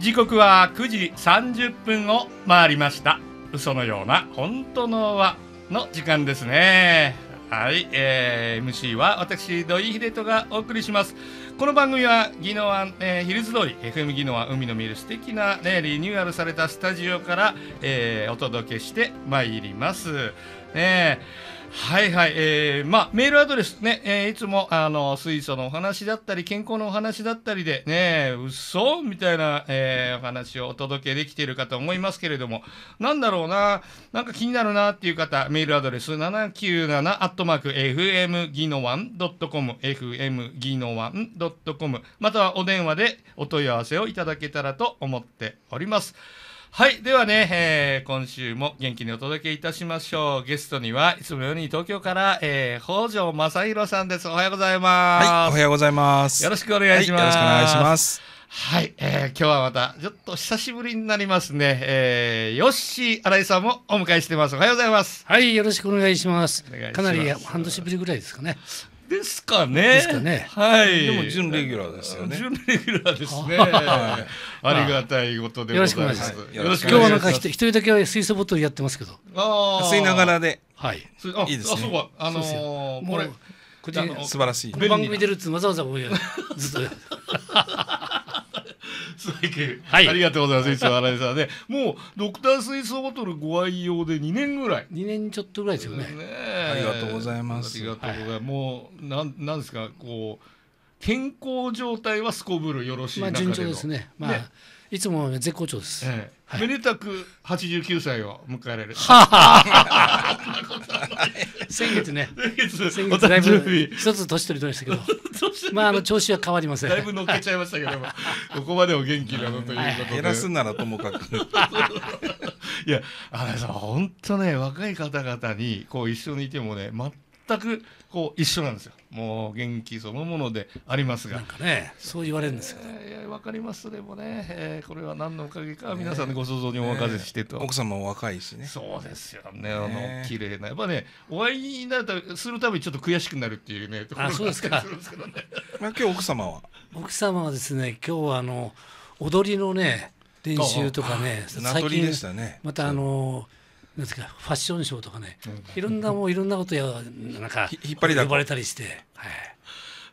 時刻は9時30分を回りました嘘のような本当のはの時間ですねはい、えー、MC は私土井秀人がお送りしますこの番組は宜野湾、えー、ヒルズ通り FM 宜野湾海の見える素敵なねリニューアルされたスタジオから、えー、お届けしてまいりますねえはいはい、えーまあ、メールアドレスね、えー、いつもあの水素のお話だったり、健康のお話だったりで、ね、嘘みたいな、えー、お話をお届けできているかと思いますけれども、なんだろうな、なんか気になるなっていう方、メールアドレス 797-FM ギノワン .com、FM ギノワン .com、またはお電話でお問い合わせをいただけたらと思っております。はいではね、えー、今週も元気にお届けいたしましょうゲストにはいつもように東京から、えー、北条正宏さんですおはようございます、はい、おはようございますよろしくお願いします、はい、よろしくお願いしますはい、えー、今日はまたちょっと久しぶりになりますね、えー、ヨッシー新井さんもお迎えしてますおはようございますはいよろしくお願いしますかなり半年ぶりぐらいですかねですかね。ですかね。はい。でも準レギュラーですよね。準レギュラーですね。ありがたいことでよろしくお願いします。今日はなんか一人だけは水素ボトルやってますけど。ああ。吸いながらで。はい。いいですね。あ、そうか。あのこれ。素晴らしい。番組出るっつわざわざ僕ずっと。スイケ、はい、ありがとうございます。いつもさんね、もうドクター水素ボトルご愛用で2年ぐらい。2年ちょっとぐらいですよね。ねありがとうございます。ありがとうございます。はい、もうなんなんですかこう健康状態はすこぶるよろしいまあ順調ですね。まあ、ね、いつも絶好調です。ええはい、めでたく89歳を迎えられる。先月ね、先月だいぶ一つ年取りとましたけど、まああの調子は変わりません。だいぶ乗っけちゃいましたけども、ここまでお元気なのということで。減らすならともかく。いや、あれさ、本当ね、若い方々にこう一緒にいてもね、全くこう一緒なんですよ。もう元気そのものでありますが。なんかね、そう言われるんですよね。わかりますでもね、えー、これは何のおかげか皆さんのご想像にお任せしてと、ねね、奥様も若いしねそうですよねあの綺麗なやっぱねお会いになるするたびにちょっと悔しくなるっていうねあそうですか まあ、今日奥様は奥様はですね今日はあの踊りのね練習とかね最近でしたねまたあのなんですかファッションショーとかね、いろんなもういろんなことやなんか引っ張りだ呼ばれたりして、はい、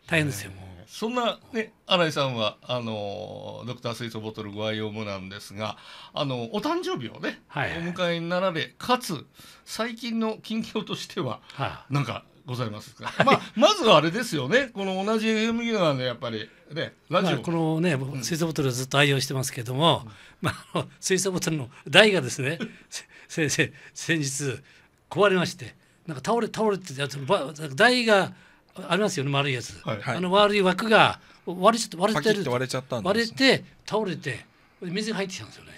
大変ですよ、もう。そんな、ね、新井さんはあのドクター水素ボトルご愛用もなんですがあのお誕生日をね、はいはい、お迎えになられかつ最近の近況としては、はあ、なんかございますか、まあ、まずはあれですよねこの同じ FM ギガでやっぱりねラジオ、まあ、このね水素ボトルずっと愛用してますけども、うん、まあ、水素ボトルの台がですね 先生先日壊れましてなんか倒れ倒れて台がありますよね丸いやつ、はいはい、あの丸い枠が割れちゃって割れてる割れちゃったん割れて倒れて水が入ってきたんですよね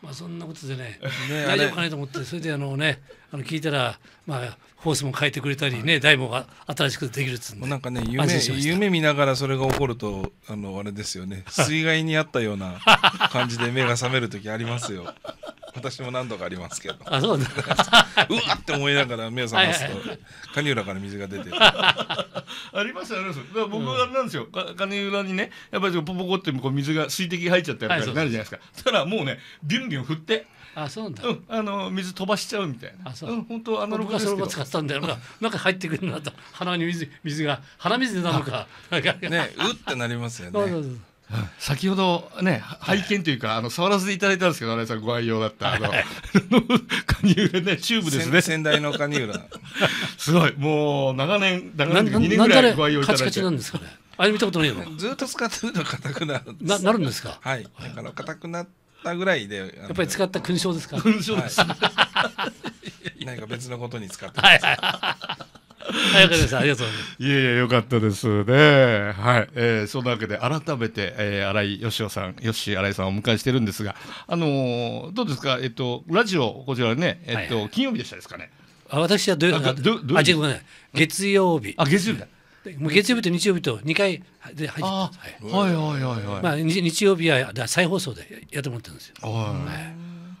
まあそんなことでね大丈夫かなと思ってそれであのねあの聞いたら、まあ、ホースも変えてくれたりね、台も新しくできるっつなんかね夢夢見ながらそれが起こるとあのあれですよね 水害にあったような感じで目が覚める時ありますよ 私も何度かありますけどあそうだ うわって思いながら目を覚ますと、はいはい、カニウから水が出てありますありますだから僕はなんですよ、うん、カニウにねやっぱりポポコってこう水が水滴入っちゃったやつになるじゃないですか、はい、そしたらもうねビュンビュン振ってあそうだ、うん、あの水飛ばしちゃうみたいなあそう、うん、本当あのログですけ僕はそれも使ったんだよな中入ってくるなと 鼻に水水が鼻水なのかねうってなりますよね先ほどね拝見というかあの触らせていただいたんですけど新井さんご愛用だったあの カニウラねチューブですね先代のカニウラ すごいもう長年長年2年ぐらいご愛用いただいてカチカチなんですかねあれ見たことないよずっと使ってると硬くなるんですななるんですかはいだから硬くなってったぐらいでやっぱり使った勲章ですか勲章です、はい、何か別のことに使ってはいはい早川さんありがとうございます。いえいえ、よかったですね。はい、えー、そんなわけで改めて、えー、新井義雄さん、吉新井さんをお迎えしてるんですが、あのー、どうですかえっとラジオこちらねえっと、はいはい、金曜日でしたですかね。あ私は土曜日あ月曜日。あ月曜日だ。月曜日と日曜日と2回で入ってはい、はいはいはいはい、まあ、日曜日は再放送でやってもらってるんですよ。はい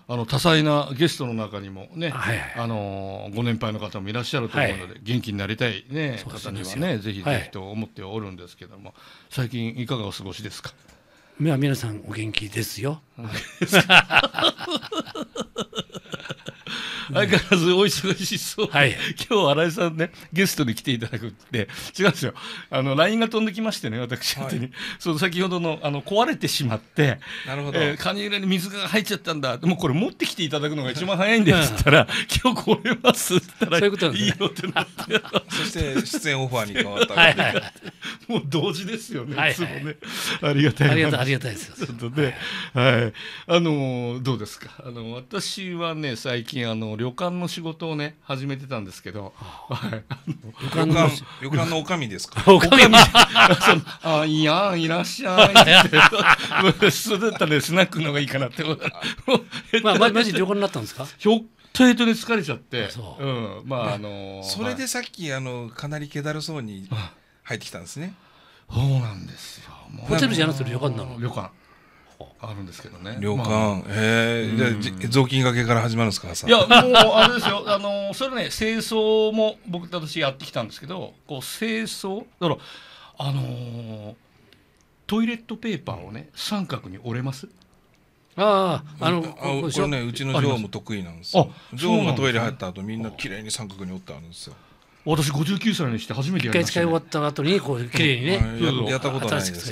あの多彩なゲストの中にもね、はいはい、あのご年配の方もいらっしゃると思うので、はい、元気になりたいね、方にはねぜひぜひと思っておるんですけども、はい、最近いかがお過ごしですか。皆さんお元気ですよ。相変わらずお忙しそう、はい、今日新井さんねゲストに来ていただくって違うんですよあの LINE が飛んできましてね私に、はい、その先ほどのあの壊れてしまってなるほど、えー、カニ入れに水が入っちゃったんだもうこれ持ってきていただくのが一番早いんですっったら、今日来れますっったらそういうこといいよってなってそして出演オファーに変わったはいはい、もう同時ですよね、はいつもねありがたいありがたいありがたいですよはい、あのどうですかあの私はね最近あの旅館の仕事をね始めてたんですけど、はい、旅館の旅館の女将ですか あいやいらっしゃいってそれだったら、スナックの方がいいかなって まあマジ旅館になったんですかひょっととに疲れちゃってう、うん、まああのー、それでさっきあのかなりけだるそうに入ってきたんですねそうなんですよホテルじゃなくて旅館なの旅館あるんですけどね旅館、まあ、へえ、じ雑巾がけから始まるんですかいやもうあれですよあのそれね清掃も僕私やってきたんですけどこう清掃だからあのー、トイレットペーパーをね三角に折れますああ、あの、あ、これね、うちの女王も得意なんですよ。女王がトイレ入った後、みんな綺麗に三角に折ってあるんですよ。私59歳にして初めてやりました、ね、一回使い終わった後にこう綺麗にね、やったことないです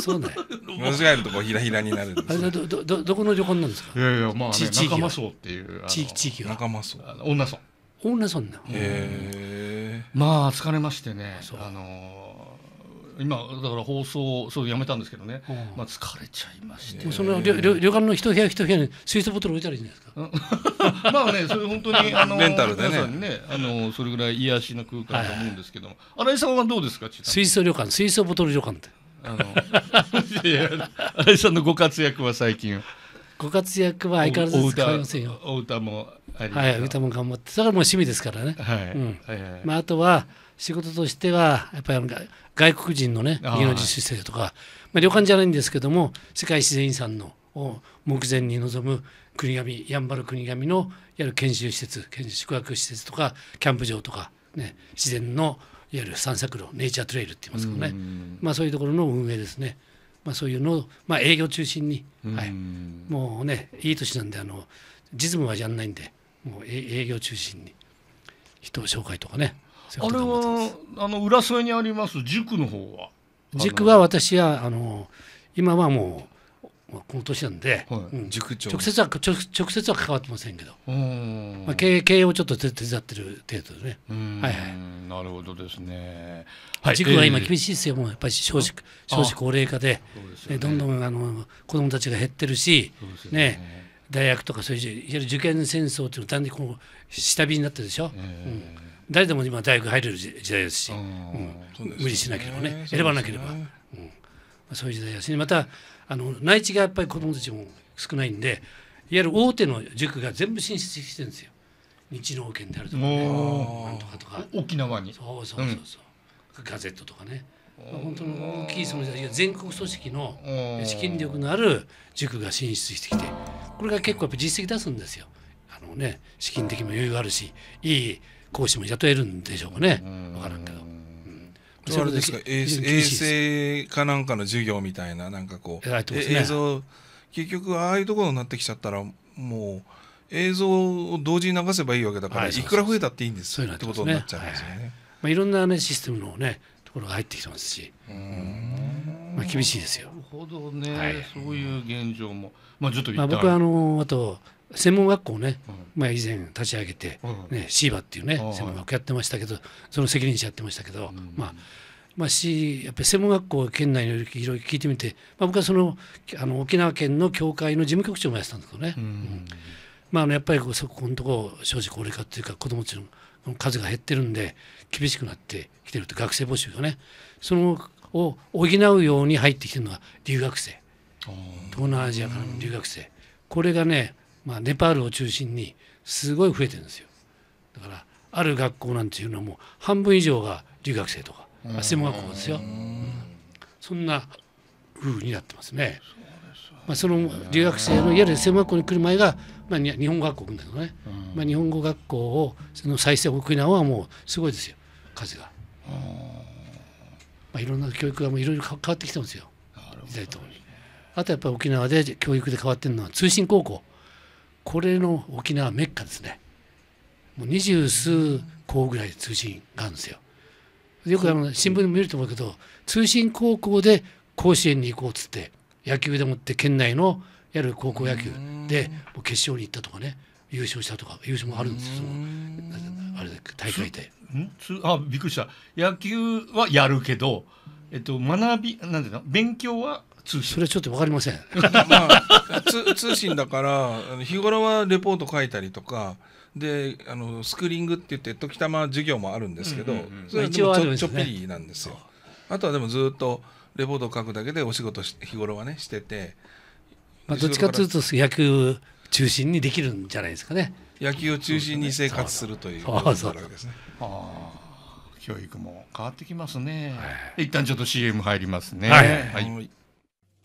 そうだよも間違いるとこうひらひらになるんです、どどどどこの旅館なんですかいやいやまあ、ね、中間層っていう地域地域は中間層女村女村なへえまあ疲れましてねあの今だから放送そうやめたんですけどね、まあ疲れちゃいましてその旅旅館の一部屋一部屋に水素ボトル置いたらいいじゃないですか まあねそれ本当に あのメンタルでねねあのそれぐらい癒しの空間だと思うんですけど、はい、新井さんはどうですか水素旅館水素ボトル旅館ってあの井さんのご活躍は最近ご活躍は相変わらず変わりませんよお歌もはい歌も頑張ってだからもう趣味ですからねまああとは仕事としてはやっぱり外国人のね技能実習生とかまあ、旅館じゃないんですけども世界自然遺産のを目前に望む国神やんばる国神のやる研修施設研修宿泊施設とかキャンプ場とか、ね、自然のいわゆる散策路ネイチャートレイルって言いますけどね、まあ、そういうところの運営ですね、まあ、そういうのを、まあ、営業中心に、はい、もうねいい年なんであの実務はやんないんでもう営業中心に人紹介とかねあれはあの浦添にあります塾の方は塾は私はあの今はもうまこの年なんで、はいうん、塾長直接は直接は関わってませんけど、まあ、経営経営をちょっと手伝ってる程度でね、はいはい、なるほどですね、はい、塾は今厳しいですよ、もうやっぱり少子少子高齢化でで、ね、どんどんあの子どもたちが減ってるしねね大学とかそういういわゆる受験戦争っていうのは単にこう下火になってるでしょ、えー、うん、誰でも今大学入れる時代ですし、うん、ね、無理しなければね選ばなければ、ね、うんまあ、そういう時代だし、またあの内地がやっぱり子どもたちも少ないんでいわゆる大手の塾が全部進出してるんですよ日農研であるとかねなんとかとか沖縄にそうそうそうそう、ん、ガゼットとかね本当の大きいその全国組織の資金力のある塾が進出してきてこれが結構やっぱ実績出すんですよあのね資金的も余裕あるしいい講師も雇えるんでしょうかね分からんけど。それですか衛生かなんかの授業みたいななんかこう、ね、映像結局ああいうところになってきちゃったらもう映像を同時に流せばいいわけだから、はい、いくら増えたっていいんですってことになっちゃうんですよね。はいはいまあ、いろんな、ね、システムの、ね、ところが入ってきてますし、まあ、厳しいですよ。なるほどね、はい、そういう現状も、まあ、ちょっと、まあ、僕はあのあと専門学校ね、まあ、以前立ち上げて、ねシーバっていうね専門学校やってましたけどその責任者やってましたけど、まあまあ、しやっぱり専門学校県内のいろいろ聞いてみて、まあ、僕はそのあの沖縄県の協会の事務局長もやってたんですけどね、うん、まあ、あのやっぱりこそこのとこ少子高齢化っていうか子どもたちの数が減ってるんで厳しくなってきてると学生募集がねそのを補うように入ってきてるのは留学生東南アジアからの留学生、これがねまあ、ネパールを中心にすごい増えてるんですよだからある学校なんていうのはもう半分以上が留学生とか専門学校ですよ、うん、そんな風になってますね。まあ、その留学生のいわゆる専門学校に来る前が、まあ、日本語学校んだけどね、うん、まあ、日本語学校をその再生沖縄はもうすごいですよ数が、まあ、いろんな教育がもういろいろ変わってきてますよ時代ともにあとやっぱり沖縄で教育で変わってるのは通信高校これの沖縄メッカですねもう二十数校ぐらい通信があるんですよよくあの新聞でも見ると思うけど通信高校で甲子園に行こうっつって野球でもって県内のやる高校野球で決勝に行ったとかね優勝したとか優勝もあるんですよそのあれ大会で。あびっくりした野球はやるけど、えっと、学びなんていうの勉強はそれちょっと分かりません、まあ、通信だから日頃はレポート書いたりとかであのスクリーングって言って時たま授業もあるんですけど、うんうんうん、それはちょ,、ね、ちょっぴりなんですよあとはでもずっとレポートを書くだけでお仕事日頃はねしてて、まあ、どっちかというと野球中心にできるんじゃないですかね野球を中心に生活するということですね教育も変わってきますね、はい、一旦ちょっと CM 入りますねはい、はい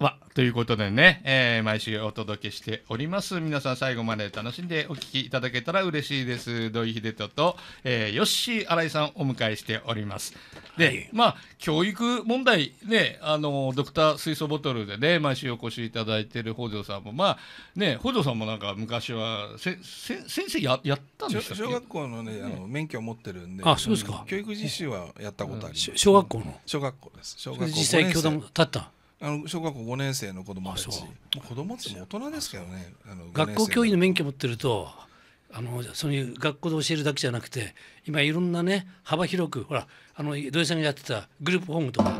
はということでね、えー、毎週お届けしております皆さん最後まで楽しんでお聴きいただけたら嬉しいです土井秀人と、えー、吉ー新井さんをお迎えしておりますで、はい、まあ教育問題ねあのドクター水素ボトルでね毎週お越しいただいてる北条さんもまあね北条さんもなんか昔はせせ先生ややったんですか小学校のねあの、免許を持ってるんであそうですか、教育実習はやったことあります、小学校の小学校です小学校実際教も立ったあの小学校5年生の子供たち子供って大人ですけどねあの学校教員の免許持ってるとあのそういう学校で教えるだけじゃなくて今いろんなね幅広くほらあの土井さんがやってたグループホームとか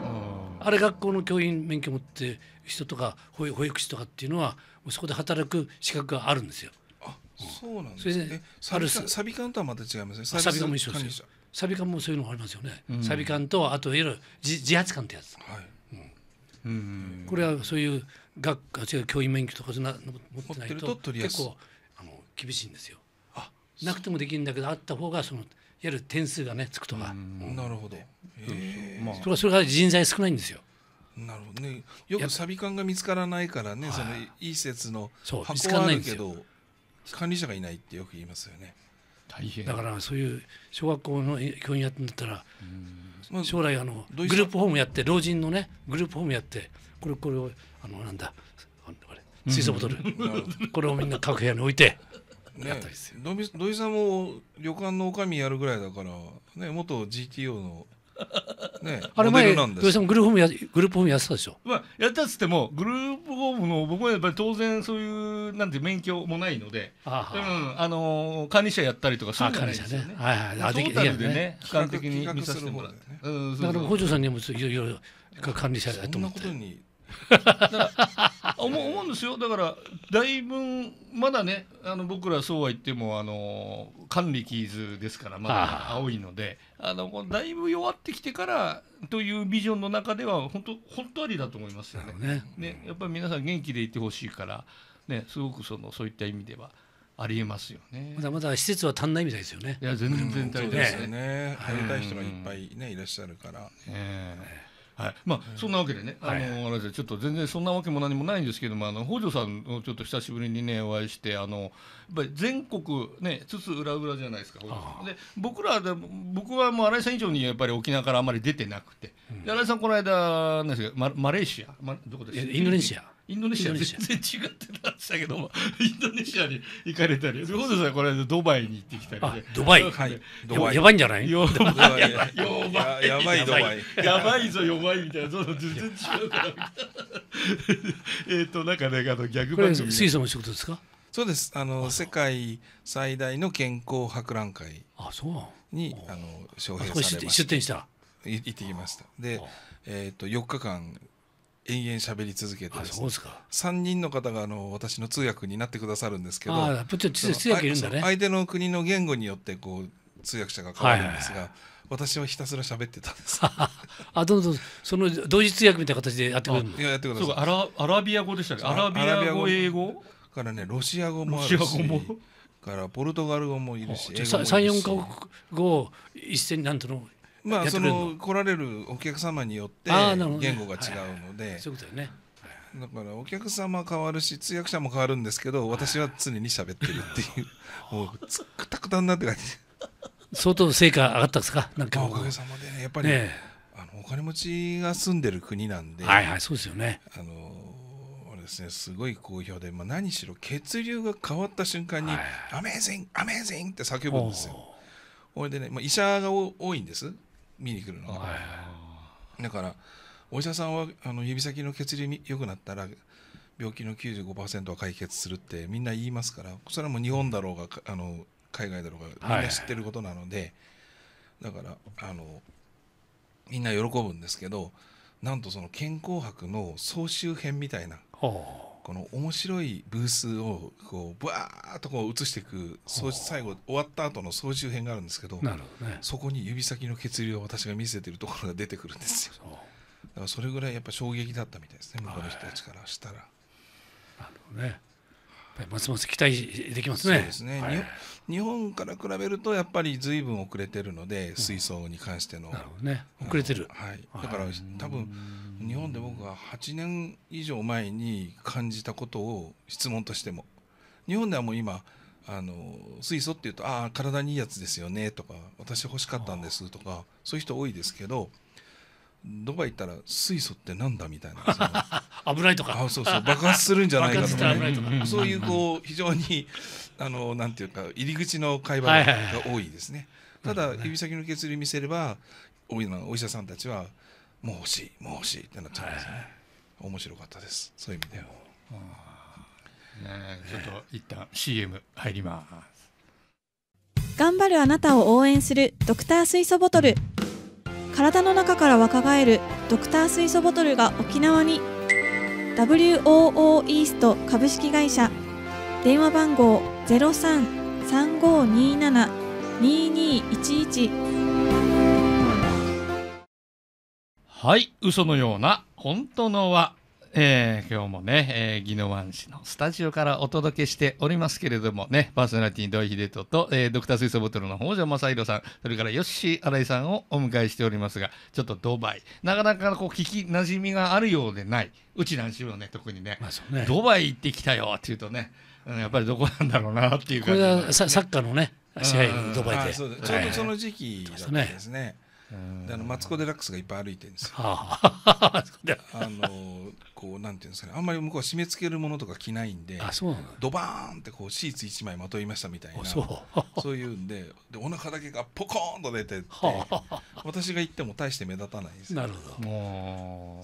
あれ学校の教員免許持ってる人とか保育士とかっていうのはそこで働く資格があるんですよ。あそうなんですね。サビサビカンとはまた違いますね。サビカンも一緒ですよ。サビカンもそういうのがありますよね。サビカンとあといわゆる自発感ってやつ。はいこれはそういう学科違う教員免許とかそんな持ってないと結構あの厳しいんですよ。あなくてもできるんだけどあった方がそのいわゆる点数がねつくとか。なるほど。まあそれはそれが人材少ないんですよ。なるほどね。よくサビ缶が見つからないからね、そのいい施設の箱はあるけど管理者がいないってよく言いますよね。大変。だからそういう小学校の教員やってんだったら。うん将来あのグループホームやって老人のねグループホームやってこれこれをあのなんだ水素ボトル、これをみんな各部屋に置いて。ね、土井さんも旅館の女将やるぐらいだから、ね、元 GTO のね、あれ前土井さんグループホームやグループホームやってたでしょ、まあ、やったっつってもグループホームの僕はやっぱり当然そういうなんて免許もないのであ、うん、あのー、管理者やったりとかするじいですよねね、はいはい、トータルでね俯瞰的に見させてもらって、ね、うん、だから北条さんにもいろいろ管理者だと思って。だか思思うんですよだからだいぶまだねあの僕らそうは言ってもあの管理キーズですからまだ青いのであのだいぶ弱ってきてからというビジョンの中では本当本当ありだと思いますよね。ね、ね、やっぱり皆さん元気でいてほしいから、ね、すごくそのそういった意味では。ありえますよね。まだまだ施設は足んないみたいですよね。いや全然足りないですよね。入りたい人がいっぱいねいらっしゃるから。ねはいまあ、そんなわけでね、あの、はい、ちょっと全然そんなわけも何もないんですけども、あの北条さんをちょっと久しぶりにね、お会いして、あのやっぱり全国、ね、つつ裏裏じゃないですか、で僕らで、僕はもう新井さん以上にやっぱり沖縄からあまり出てなくて、うん、新井さん、この間なんですけど、ママレーシア、ま、どこですインドネシア。インドネシア全然違ってましたけどもインドネシアに行かれたり本田さんこれドバイに行ってきたりドバイ、はい、ドバイやばいんじゃないやばいやばいやばいドバイやばいぞやばいみたいな全然違うからえっとなんかねあの逆番組水素の仕事ですかそうですあの世界最大の健康博覧会あそうにあの招聘されました出展した行ってきましたでえっ、と4日間延々喋り続けて、ね、3人の方があの私の通訳になってくださるんですけど、ね、相手の国の言語によってこう通訳者が変わるんですが。はいはい私はひたすら喋ってたんです。あ、どうぞ、その同時通訳みたいな形でやってくるの。いや、やってください。アラ、アラビア語でしたアラビア語、英語。からね、ロシア語もあるし。から、ポルトガル語もいるし。三、四か国語、一斉になんとの。まあその来られるお客様によって言語が違うので、そういうことだよね。だからお客様変わるし通訳者も変わるんですけど私は常に喋ってるっていう もうつくたくたになって感じ相当成果上がったんですかなんかおかげさまでねやっぱり、あのお金持ちが住んでる国なんではいはいそうですよねあのですねすごい好評で、まあ、何しろ血流が変わった瞬間に「アメージングアメージング!」って叫ぶんですよ。これでね、まあ、医者が多いんです見に来るの、だからお医者さんはあの指先の血流良くなったら病気の95%は解決するってみんな言いますからそれはもう日本だろうがあの海外だろうがみんな知ってることなので、はい、だからあのみんな喜ぶんですけどなんとその健康博の総集編みたいなこの面白いブースをこうブワーッとこう映していく最後終わった後の総集編があるんですけど、ね、そこに指先の血流を私が見せてるところが出てくるんですよだからそれぐらいやっぱ衝撃だったみたいですね向こうの人たちからしたら。なるほどねぱりますます期待できますね。そうですね、はい、日本から比べるとやっぱり随分遅れてるので、水槽に関しての、うんね、遅れてる、はい、だから多分日本で僕は8年以上前に感じたことを質問としても日本ではもう今あの水素っていうと「ああ体にいいやつですよね」とか「私欲しかったんです」とかそういう人多いですけどドバイ行ったら水素ってなんだみたいな 危ないとかあそうそう爆発するんじゃないかとか,、ね、そういうこう非常にあのなんていうか入り口の会話が多いですね、ただ指先の血流見せればお医者さんたちはもう欲しいもう欲しいってなっちゃうんですね、はい、面白かったですそういう意味では、ね、ちょっと一旦 CM 入ります頑張るあなたを応援するドクター水素ボトル、体の中から若返るドクター水素ボトルが沖縄に WOO イースト株式会社電話番号0335272211はい嘘のような本当のはえー、今日もね、えー、宜野湾市のスタジオからお届けしておりますけれどもね、パーソナリティー土井秀人と、えー、ドクター水素ボトルの北条正宏さん、それからヨッシー新井さんをお迎えしておりますが、ちょっとドバイ、なかなかこう聞きなじみがあるようでない、うちなんしろね、特にね、まあ、ねドバイ行ってきたよっていうとね、うん、やっぱりどこなんだろうなっていう感じ、ね、これはサッカーのね、試合、ドバイで、ちょうどその時期だったですね。あのマツコ・デラックスがいっぱい歩いてるんですよ。あのこうなんていうんですかねあんまり向こうは締め付けるものとか着ないんでドバーンってこうシーツ1枚まといましたみたいな そういうんででお腹だけがポコーンと出てって私が行っても大して目立たないですなるほ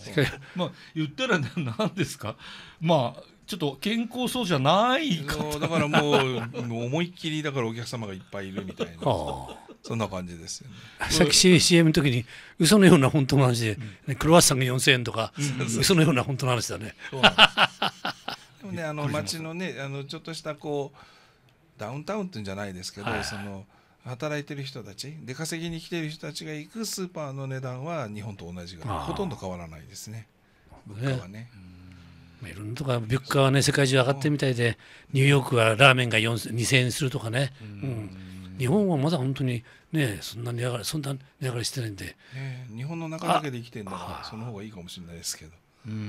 ど言ったら何 ですかまあちょっと健康そうじゃないだからもう思いっきりだからお客様がいっぱいいるみたいな。そんな感じですよね。さっき CM の時に嘘のような本当の話で、うん、クロワッサンが4000円とか、うん、嘘のような本当の話だね。でもねあの 街のねあのちょっとしたこうダウンタウンっていうんじゃないですけど、はい、その働いてる人たち出稼ぎに来てる人たちが行くスーパーの値段は日本と同じぐらいほとんど変わらないですね物価はね。いろんなとか物価はね世界中上がってみたいでニューヨークはラーメンが2000円するとかね、うん、うん日本はまだ本当にねそんな値上がりそんな値上がりしてないんで、えー、日本の中だけで生きてるんだからその方がいいかもしれないですけど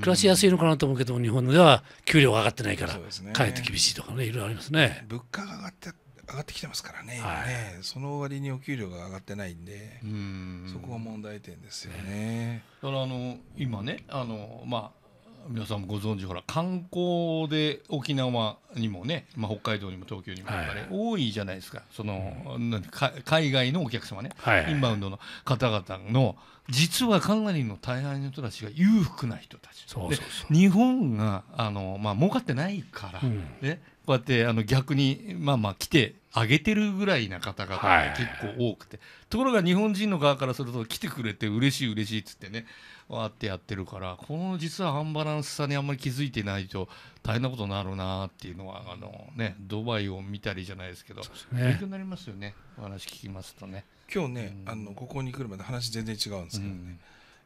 暮らしやすいのかなと思うけど日本では給料が上がってないから、ね、かえって厳しいとかねいろいろありますね物価が上がって上がってきてますからねはいね、その割にお給料が上がってないんでんそこが問題点ですよね。ねだからあの今ねあの、まあ皆さんもご存知ほら観光で沖縄にもね、まあ、北海道にも東京にも、ねは多いじゃないですかその、うん、海外のお客様ね、はい、インバウンドの方々の実はかなりの大半の人たちが裕福な人たちそう日本があの、まあ儲かってないから、うん、ね、こうやってあの逆に、まあ、まあ来てあげてるぐらいな方々が結構多くて、はい、ところが日本人の側からすると来てくれて嬉しい嬉しいっつってねわーってやってるからこの実はアンバランスさにあんまり気づいてないと大変なことになるなっていうのはあの、ね、ドバイを見たりじゃないですけど、勉強になりますよねお話聞きますとね。今日ね、あのここに来るまで話全然違うんですけどね、うん、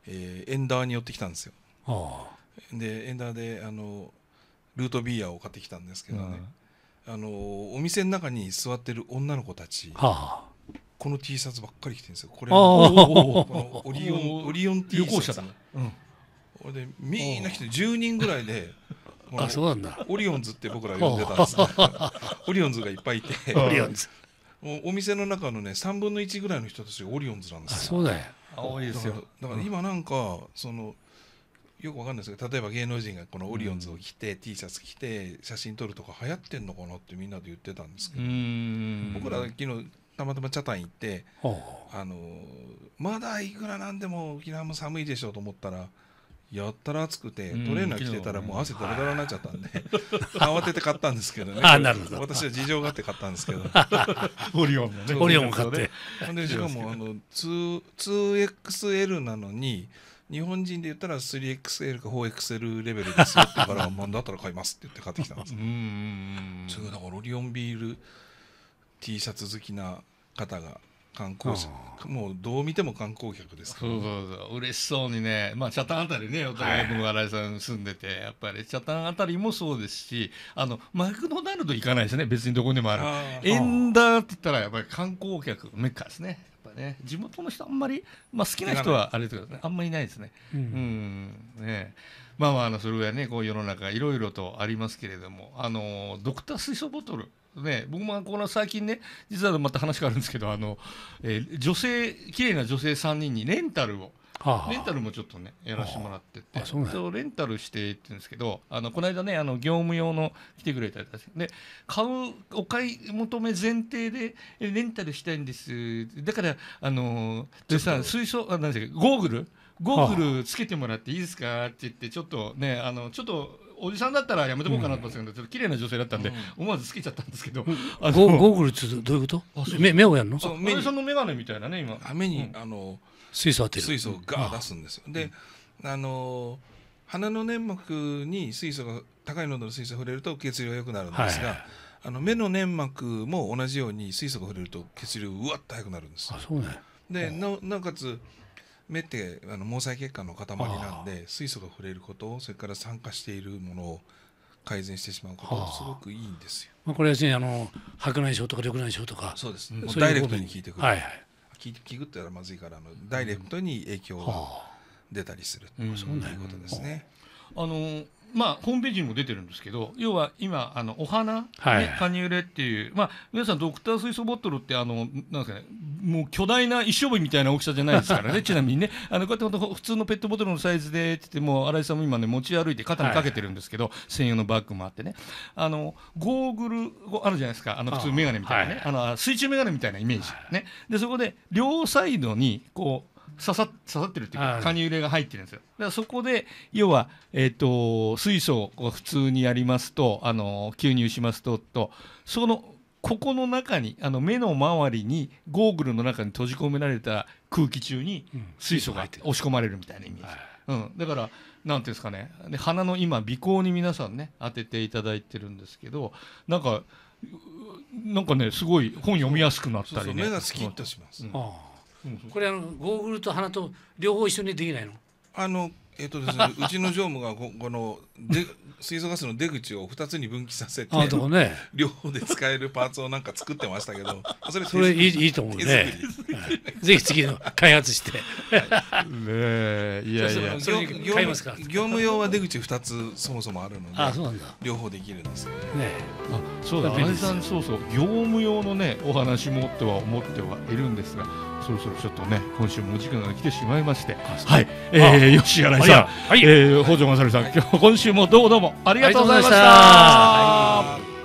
えー、エンダーに寄ってきたんですよ。でエンダーであのルートビアを買ってきたんですけどね、うん、あのお店の中に座ってる女の子たち、はあ、この T シャツばっかり着てるんですよこれこオリオン オリオン T シャツうん、でみんな来て10人ぐらいで。あそうなんだオリオンズって僕ら呼んでたんです、ね、オリオンズがいっぱいいてオリオンズお店の中のね3分の1ぐらいの人たちがオリオンズなんですよ。そうだよ多いですよだから今なんか、そのよくわかんないですけど例えば芸能人がこのオリオンズを着て、うん、T シャツ着て写真撮るとか流行ってんのかなってみんなで言ってたんですけど僕ら昨日たまたまチャタン行ってあのまだいくらなんでも沖縄も寒いでしょうと思ったら。やったら暑くて、トレーナー着てたらもう汗だらだらになっちゃったんで、慌てて買ったんですけどね。あ、なるほど。私は事情があって買ったんですけど。オリオンもね。オリオンも買って。で、しかも、あの、2XL なのに、日本人で言ったら 3XL か 4XL レベルですよってから、まだったら買いますって言って買ってきたんです。うん。それだから、オリオンビール T シャツ好きな方が観光者もうどう見ても観光客ですから、ね、そうそうそう嬉しそうにねまあ茶炭あたりねお互い新井さん住んでて、はい、やっぱり茶炭あたりもそうですしあのマクドナルド行かないですね別にどこにもあるエンダーって言ったらやっぱり観光客メッカですねね地元の人あんまり、まあ、好きな人はあれとね、あんまりいないですね。うん、うんねまあまああのそれぐらいねこう世の中いろいろとありますけれどもあのドクター水素ボトルね、僕もこの最近ね実はまた話があるんですけどあの、えー、女性綺麗な女性3人にレンタルを。はあ、レンタルもちょっとねやらせてもらってて、はあ、そうレンタルしてって言うんですけどあのこの間ねあの業務用の来てくれたりで買うお買い求め前提でレンタルしたいんですだからあのでさ水槽なんでゴーグルゴーグルつけてもらっていいですかって言ってちょっとねあのちょっとおじさんだったらやめてもうかなと思ったんですけど、綺麗な女性だったんで、思わずつけちゃったんですけど、あゴゴーグルつどういうこと目目をやるのおじの眼鏡みたいなね今目に、あの水素当てる水素をガー出すんですよ、で、あの鼻の粘膜に水素が高い濃度の水素が触れると血流が良くなるんですが、あの目の粘膜も同じように水素が触れると血流うわっと速くなるんですあそうねでなおかつ目ってあの毛細血管の塊なんで水素が触れることそれから酸化しているものを改善してしまうことすごくいいんですよ。まあ、これは、ね、あの白内障とか緑内障とかそうです、ね、ダイレクトに効いてくる、はいはい、聞聞くったらまずいからあのダイレクトに影響が出たりする、うん、ということですね。あのまあ、ホームページにも出てるんですけど要は今あのお花、はい、ね、カニュレっていう、まあ、皆さんドクター水素ボトルってあのなんですか、ね、もう巨大な一生瓶みたいな大きさじゃないですからね ちなみにねあのこうやって普通のペットボトルのサイズでって言っても新井さんも今ね持ち歩いて肩にかけてるんですけど、はい、専用のバッグもあってねあのゴーグルあるじゃないですかあの普通眼鏡みたいなねあ、はい、あの水中眼鏡みたいなイメージ、ね、でそこで両サイドにこう刺さ刺さってるっていうか、加入れが入ってるんですよ。だからそこで要は、えーと、水素を普通にやりますとあの吸入しますととそのここの中にあの目の周りにゴーグルの中に閉じ込められた空気中に水素が押し込まれるみたいなイメージ。うん、だからなんていうんですかねで鼻の今鼻孔に皆さんね当てていただいてるんですけどなんかなんかねすごい本読みやすくなったりね目がスキッとします、うん、ああこれあのゴーグルと鼻と両方一緒にできないのあのえっ、とですね、うちの常務がここので水素ガスの出口を2つに分岐させて、ね、両方で使えるパーツをなんか作ってましたけどそれそれいいいいと思うね、はぜひ次の開発して、はい、ねいやいや業務用は出口2つそもそもあるのであそうなんだ両方できるんですよねねあそうだ安井さんそうそう業務用のねお話もっては思ってはいるんですがそろそろちょっとね今週もお時間が来てしまいましてはい、えー、吉原さん、はい、えー、北条勝さん今日今週もどうもありがとうございました。